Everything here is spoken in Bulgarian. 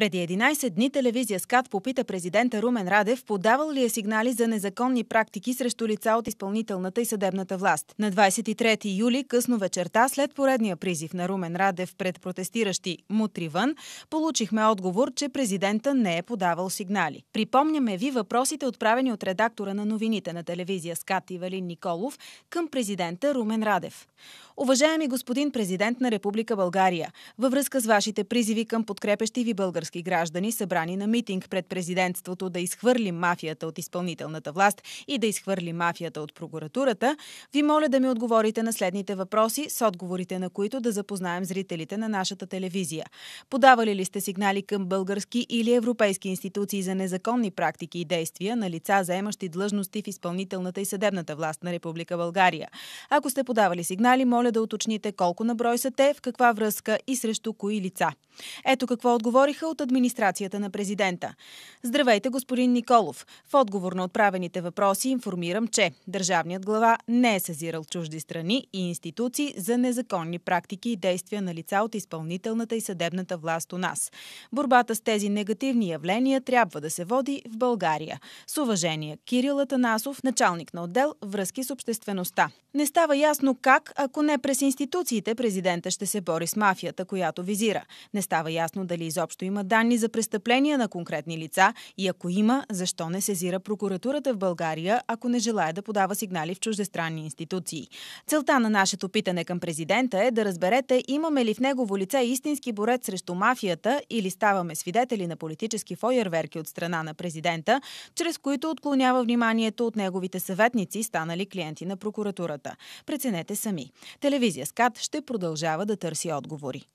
Преди 11 дни телевизия СКАТ попита президента Румен Радев подавал ли е сигнали за незаконни практики срещу лица от изпълнителната и съдебната власт. На 23 юли, късно вечерта, след поредния призив на Румен Радев пред протестиращи мутри вън, получихме отговор, че президента не е подавал сигнали. Припомняме ви въпросите, отправени от редактора на новините на телевизия СКАТ Ивалин Николов към президента Румен Радев. Уважаеми господин президент на Република България, във връзка с вашите призиви към подкрепещи ви български граждани, събрани на митинг пред президентството да изхвърли мафията от изпълнителната власт и да изхвърли мафията от прокуратурата, ви моля да ми отговорите на следните въпроси, с отговорите на които да запознаем зрителите на нашата телевизия. Подавали ли сте сигнали към български или европейски институции за незаконни практики и действия на лица, заемащи длъжности в изпълнителната и съдебната власт на Република България? Ако сте подавали сигнали, моля моля да уточните колко наброй са те, в каква връзка и срещу кои лица. Ето какво отговориха от администрацията на президента. Здравейте, господин Николов. В отговор на отправените въпроси информирам, че държавният глава не е сезирал чужди страни и институции за незаконни практики и действия на лица от изпълнителната и съдебната власт у нас. Борбата с тези негативни явления трябва да се води в България. С уважение, Кирил Атанасов, началник на отдел Връзки с обществеността. Не става ясно как, ако не през институциите президента ще се бори с мафията, която визира. Не става ясно дали изобщо има данни за престъпления на конкретни лица и ако има, защо не сезира прокуратурата в България, ако не желая да подава сигнали в чуждестранни институции. Целта на нашето питане към президента е да разберете имаме ли в негово лице истински борец срещу мафията или ставаме свидетели на политически фойерверки от страна на президента, чрез които отклонява вниманието от неговите съветници, станали клиенти на прокуратурата. Преценете сами телевизия СКАТ ще продължава да търси отговори.